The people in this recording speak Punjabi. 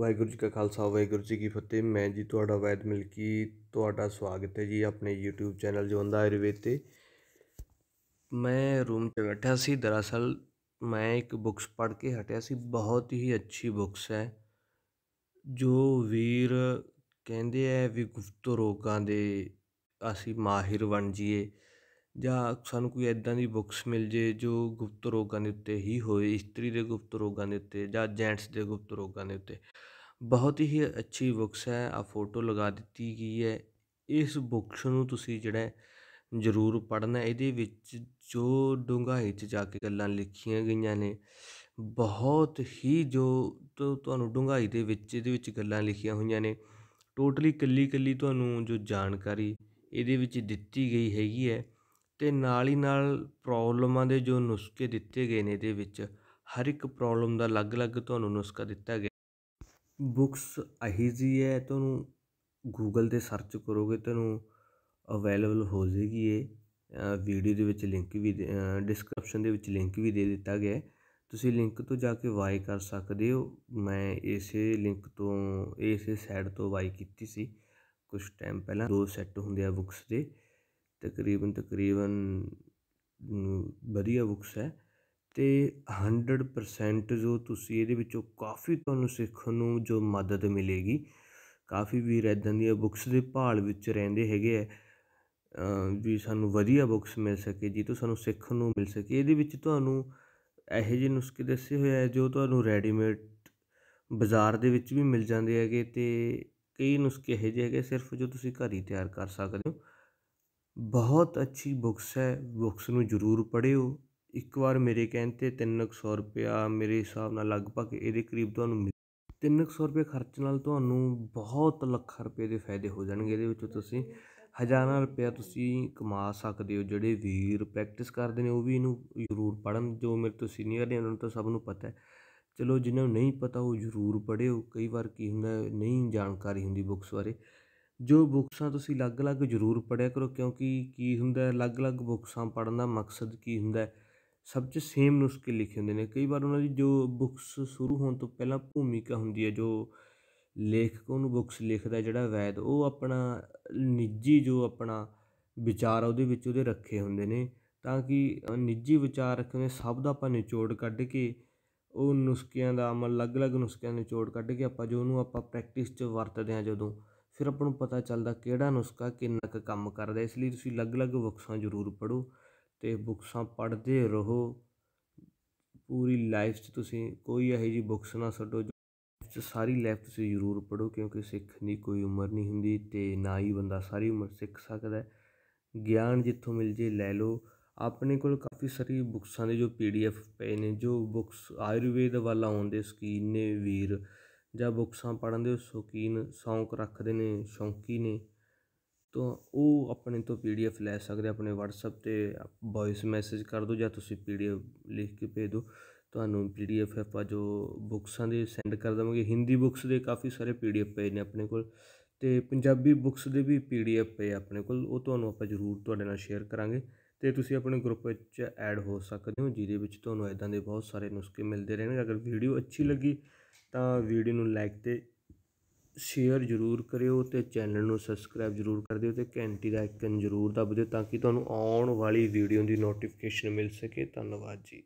ਵਾਹਿਗੁਰੂ ਜੀ ਕਾ ਖਾਲਸਾ ਵਾਹਿਗੁਰੂ ਜੀ ਕੀ ਫਤਿਹ ਮੈਂ ਜੀ ਤੁਹਾਡਾ ਵੈਦ ਮਿਲਕੀ ਤੁਹਾਡਾ ਸਵਾਗਤ ਹੈ ਜੀ ਆਪਣੇ YouTube ਚੈਨਲ ਜਵੰਦਾ ਆਯੁਰਵੇਦ ਤੇ ਮੈਂ ਰੂਮ 'ਚ ਬੈਠਾ ਸੀ ਦਰਅਸਲ ਮੈਂ ਇੱਕ ਬੁੱਕਸ ਪੜ੍ਹ ਕੇ ਹਟਿਆ ਸੀ ਬਹੁਤ ਹੀ ਅੱਛੀ ਬੁੱਕਸ ਹੈ ਜੋ ਵੀਰ ਕਹਿੰਦੇ ਆ ਵੀ ਗੁਫਤ ਰੋਗਾਂ ਦੇ ਅਸੀਂ ਮਾਹਿਰ ਬਣ ਜਾਈਏ ਜਾਂ ਸਾਨੂੰ ਕੋਈ ਐਦਾਂ ਦੀ ਬੁੱਕਸ ਮਿਲ ਜੇ ਜੋ ਗੁਪਤ ਰੋਗਾਂ ਦੇ ਉੱਤੇ ਹੀ ਹੋਏ ਇਸਤਰੀ ਦੇ ਗੁਪਤ ਰੋਗਾਂ ਦੇ ਉੱਤੇ ਜਾਂ ਜੈਂਟਸ ਦੇ ਗੁਪਤ ਰੋਗਾਂ ਦੇ ਉੱਤੇ ਬਹੁਤ ਹੀ ਅੱਛੀ ਬੁੱਕਸ ਹੈ ਆ ਫੋਟੋ ਲਗਾ ਦਿੱਤੀ ਗਈ ਹੈ ਇਸ ਬੁੱਕਸ ਨੂੰ ਤੁਸੀਂ ਜਿਹੜਾ ਜ਼ਰੂਰ ਪੜ੍ਹਨਾ ਇਹਦੇ ਵਿੱਚ ਜੋ ਡੂੰਘਾਈ 'ਚ ਜਾ ਕੇ ਗੱਲਾਂ ਲਿਖੀਆਂ ਗਈਆਂ ਨੇ ਬਹੁਤ ਹੀ ਜੋ ਤੁਹਾਨੂੰ ਡੂੰਘਾਈ ਦੇ ਵਿੱਚ ਇਹਦੇ ਵਿੱਚ ਗੱਲਾਂ ਲਿਖੀਆਂ ਹੋਈਆਂ ਨੇ ਟੋਟਲੀ ਕੱਲੀ ਕੱਲੀ ਤੁਹਾਨੂੰ ਜੋ ਜਾਣਕਾਰੀ ਇਹਦੇ ਵਿੱਚ ਦਿੱਤੀ ਗਈ ਹੈਗੀ ਹੈ ਤੇ ਨਾਲ ਹੀ ਨਾਲ ਪ੍ਰੋਬਲਮਾਂ ਦੇ ਜੋ ਨੁਸਖੇ ਦਿੱਤੇ ਗਏ ਨੇ ਇਹਦੇ ਵਿੱਚ ਹਰ ਇੱਕ ਪ੍ਰੋਬਲਮ ਦਾ ਅਲੱਗ ਅਲੱਗ ਤੁਹਾਨੂੰ ਨੁਸਖਾ ਦਿੱਤਾ ਗਿਆ ਬੁੱਕਸ ਅਹੀ ਜੀ ਹੈ ਤੁਹਾਨੂੰ ਗੂਗਲ 'ਤੇ ਸਰਚ ਕਰੋਗੇ ਤੁਹਾਨੂੰ ਅਵੇਲੇਬਲ ਹੋ ਜੇਗੀ ਇਹ ਵੀਡੀਓ ਦੇ ਵਿੱਚ ਲਿੰਕ ਵੀ ਡਿਸਕ੍ਰਿਪਸ਼ਨ ਦੇ ਵਿੱਚ ਲਿੰਕ ਵੀ ਦੇ ਦਿੱਤਾ ਗਿਆ ਤੁਸੀਂ ਲਿੰਕ ਤੋਂ ਜਾ ਕੇ ਵਾਈ ਕਰ ਸਕਦੇ ਹੋ ਮੈਂ ਇਸੇ ਲਿੰਕ ਤੋਂ ਇਸੇ ਸਾਈਡ ਤੋਂ ਵਾਈ ਕੀਤੀ ਸੀ ਕੁਝ ਟਾਈਮ ਪਹਿਲਾਂ ਦੋ ਸੈੱਟ ਹੁੰਦੇ ਆ ਬੁੱਕਸ ਦੇ ਤਕਰੀਬਨ ਤਕਰੀਬਨ ਵਧੀਆ ਬੁੱਕਸ ਹੈ ਤੇ 100% ਜੋ ਤੁਸੀਂ ਇਹਦੇ ਵਿੱਚੋਂ ਕਾਫੀ ਤੁਹਾਨੂੰ ਸਿੱਖਣ ਨੂੰ ਜੋ ਮਦਦ ਮਿਲੇਗੀ ਕਾਫੀ ਵੀਰ ਰੈਦਨ ਦੀਆਂ ਬੁੱਕਸ ਦੇ ਭਾਲ ਵਿੱਚ ਰਹਿੰਦੇ ਹੈਗੇ ਆ ਵੀ ਸਾਨੂੰ ਵਧੀਆ ਬੁੱਕਸ ਮਿਲ ਸਕੇ ਜੀ ਤੋਂ ਸਾਨੂੰ ਸਿੱਖਣ ਨੂੰ ਮਿਲ ਸਕੇ ਇਹਦੇ ਵਿੱਚ ਤੁਹਾਨੂੰ ਇਹੋ ਜਿਹੇ ਨੁਸਖੇ ਦੱਸੇ ਹੋਏ ਆ ਜੋ ਤੁਹਾਨੂੰ ਰੈਡੀਮੇਡ ਬਾਜ਼ਾਰ ਦੇ ਵਿੱਚ ਵੀ ਮਿਲ ਜਾਂਦੇ ਹੈਗੇ ਤੇ ਕਈ ਨੁਸਖੇ ਇਹੋ ਜਿਹੇ ਹੈਗੇ ਸਿਰਫ ਜੋ ਤੁਸੀਂ ਘਰ ਹੀ ਤਿਆਰ ਕਰ ਸਕਦੇ ਹੋ ਬਹੁਤ ਅੱਛੀ ਬੁੱਕਸ ਹੈ ਬੁੱਕਸ ਨੂੰ ਜ਼ਰੂਰ ਪੜਿਓ ਇੱਕ ਵਾਰ ਮੇਰੇ ਕਹਿਣ 'ਤੇ 300 ਰੁਪਿਆ ਮੇਰੇ ਹਿਸਾਬ ਨਾਲ ਲਗਭਗ ਇਹਦੇ ਕਰੀਬ ਤੁਹਾਨੂੰ ਮਿਲ 300 ਰੁਪਏ ਖਰਚ ਨਾਲ ਤੁਹਾਨੂੰ ਬਹੁਤ ਲੱਖ ਰੁਪਏ ਦੇ ਫਾਇਦੇ ਹੋ ਜਾਣਗੇ ਇਹਦੇ ਵਿੱਚੋਂ ਤੁਸੀਂ ਹਜ਼ਾਰਾਂ ਰੁਪਏ ਤੁਸੀਂ ਕਮਾ ਸਕਦੇ ਹੋ ਜਿਹੜੇ ਵੀਰ ਪ੍ਰੈਕਟਿਸ ਕਰਦੇ ਨੇ ਉਹ ਵੀ ਇਹਨੂੰ ਜ਼ਰੂਰ ਪੜ੍ਹਨ ਜੋ ਮੇਰੇ ਤੋਂ ਸੀਨੀਅਰ ਨੇ ਉਹਨਾਂ ਨੂੰ ਤਾਂ ਸਭ ਨੂੰ ਪਤਾ ਹੈ ਚਲੋ ਜਿਨ੍ਹਾਂ ਨੂੰ ਨਹੀਂ ਪਤਾ ਉਹ ਜ਼ਰੂਰ ਪੜਿਓ ਕਈ ਵਾਰ ਕੀ ਹੁੰਦਾ ਨਹੀਂ ਜਾਣਕਾਰੀ ਹੁੰਦੀ ਬੁੱਕਸ ਬਾਰੇ ਜੋ ਬੁੱਕਸਾਂ ਤੁਸੀਂ ਅਲੱਗ-ਅਲੱਗ ਜ਼ਰੂਰ ਪੜਿਆ ਕਰੋ ਕਿਉਂਕਿ ਕੀ ਹੁੰਦਾ ਅਲੱਗ-ਅਲੱਗ ਬੁੱਕਸਾਂ ਪੜਨ ਦਾ ਮਕਸਦ ਕੀ ਹੁੰਦਾ ਸਭ 'ਚ ਸੇਮ ਨੁਸਖੇ ਲਿਖੇ ਹੁੰਦੇ ਨੇ ਕਈ ਵਾਰ ਉਹਨਾਂ ਦੀ ਜੋ ਬੁੱਕਸ ਸ਼ੁਰੂ ਹੋਣ ਤੋਂ ਪਹਿਲਾਂ ਭੂਮਿਕਾ ਹੁੰਦੀ ਹੈ ਜੋ ਲੇਖਕ ਉਹਨੂੰ ਬੁੱਕਸ ਲਿਖਦਾ ਜਿਹੜਾ ਵੈਦ ਉਹ ਆਪਣਾ ਨਿੱਜੀ ਜੋ ਆਪਣਾ ਵਿਚਾਰ ਉਹਦੇ ਵਿੱਚ ਉਹਦੇ ਰੱਖੇ ਹੁੰਦੇ ਨੇ ਤਾਂ ਕਿ ਨਿੱਜੀ ਵਿਚਾਰ ਰੱਖੇ ਸਭ ਦਾ ਆਪਾਂ ਨਿਚੋੜ ਕੱਢ ਕੇ ਉਹ ਨੁਸਖਿਆਂ ਦਾ ਅਮਲ ਅਲੱਗ-ਅਲੱਗ ਨੁਸਖਿਆਂ ਨਿਚੋੜ ਕੱਢ ਕੇ ਆਪਾਂ ਜੋ ਉਹਨੂੰ ਆਪਾਂ ਪ੍ਰੈਕਟਿਸ 'ਚ ਵਰਤਦੇ ਹਾਂ ਜਦੋਂ ਫਿਰ ਆਪਾਂ ਨੂੰ ਪਤਾ ਚੱਲਦਾ ਕਿਹੜਾ ਨੁਸਖਾ ਕਿੰਨਾ ਕੁ ਕੰਮ ਕਰਦਾ ਇਸ ਲਈ ਤੁਸੀਂ ਅਲੱਗ-ਅਲੱਗ ਬੁੱਕਸਾਂ ਜ਼ਰੂਰ ਪੜੋ ਤੇ ਬੁੱਕਸਾਂ ਪੜ੍ਹਦੇ ਰਹੋ ਪੂਰੀ ਲਾਈਫ 'ਚ ਤੁਸੀਂ ਕੋਈ ਇਹੋ ਜਿਹੀ ਬੁੱਕਸ ਨਾ ਛੱਡੋ ਚ ਸਾਰੀ ਲਾਈਫ ਤੁਸੀਂ ਜ਼ਰੂਰ ਪੜੋ ਕਿਉਂਕਿ ਸਿੱਖਣ ਦੀ ਕੋਈ ਉਮਰ ਨਹੀਂ ਹੁੰਦੀ ਤੇ ਨਾ ਹੀ ਬੰਦਾ ਸਾਰੀ ਉਮਰ ਸਿੱਖ ਸਕਦਾ ਹੈ ਗਿਆਨ ਜਿੱਥੋਂ ਮਿਲ ਜੇ ਲੈ ਲਓ ਆਪਣੇ ਕੋਲ ਕਾਫੀ ਸਾਰੀ ਬੁੱਕਸਾਂ ਦੇ ਜੋ ਪੀਡੀਐਫ ਪਏ ਨੇ ਜੋ ਬੁੱਕਸ ਆਯੁਰਵੇਦ ਵਾਲਾ ਹੁੰਦੇ ਸਕੀਨ ਨੇ ਵੀਰ ਜਾਂ ਬੁੱਕਸਾਂ ਪੜ੍ਹਨ ਦੇ ਸ਼ੌਕੀਨ ਸ਼ੌਂਕ ਰੱਖਦੇ ਨੇ ਸ਼ੌਂਕੀ ਨੇ ਤਾਂ ਉਹ ਆਪਣੇ ਤੋਂ ਪੀਡੀਐਫ ਲੈ ਸਕਦੇ ਆਪਣੇ ਵਟਸਐਪ 'ਤੇ ਵੌਇਸ ਮੈਸੇਜ ਕਰ ਦਿਓ ਜਾਂ ਤੁਸੀਂ ਪੀਡੀਐਫ ਲਿਖ ਕੇ ਭੇਜ ਦਿਓ ਤੁਹਾਨੂੰ ਪੀਡੀਐਫ ਆਪਾਂ ਜੋ ਬੁੱਕਸਾਂ ਦੇ ਸੈਂਡ ਕਰ ਦਵਾਂਗੇ ਹਿੰਦੀ ਬੁੱਕਸ ਦੇ ਕਾਫੀ ਸਾਰੇ ਪੀਡੀਐਫ ਪਏ ਨੇ ਆਪਣੇ ਕੋਲ ਤੇ ਪੰਜਾਬੀ ਬੁੱਕਸ ਦੇ ਵੀ ਪੀਡੀਐਫ ਪਏ ਆਪਣੇ ਕੋਲ ਉਹ ਤੁਹਾਨੂੰ ਆਪਾਂ ਜ਼ਰੂਰ ਤੁਹਾਡੇ ਨਾਲ ਸ਼ੇਅਰ ਕਰਾਂਗੇ ਤੇ ਤੁਸੀਂ ਆਪਣੇ ਗਰੁੱਪ ਵਿੱਚ ਐਡ ਹੋ ਸਕਦੇ ਹੋ ਜਿਹਦੇ ਵਿੱਚ ਤੁਹਾਨੂੰ ਇਦਾਂ ਦੇ ਬਹੁਤ ਸਾਰੇ ਨੁਸਖੇ ਮਿਲਦੇ ਰਹਿਣਗੇ ਅਗਰ ਵੀਡੀਓ ਅੱਛੀ ਲੱਗੀ ਤਾਂ ਵੀਡੀਓ ਨੂੰ ਲਾਈਕ ਤੇ ਸ਼ੇਅਰ ਜ਼ਰੂਰ ਕਰਿਓ ਤੇ ਚੈਨਲ ਨੂੰ ਸਬਸਕ੍ਰਾਈਬ ਜ਼ਰੂਰ ਕਰ ਦਿਓ ਤੇ ਘੰਟੀ ਦਾ ਆਈਕਨ ਜ਼ਰੂਰ ਦਬਾ ਦਿਓ ਤਾਂ ਕਿ ਤੁਹਾਨੂੰ ਆਉਣ ਵਾਲੀ ਵੀਡੀਓ ਦੀ ਨੋਟੀਫਿਕੇਸ਼ਨ ਮਿਲ ਸਕੇ ਧੰਨਵਾਦ ਜੀ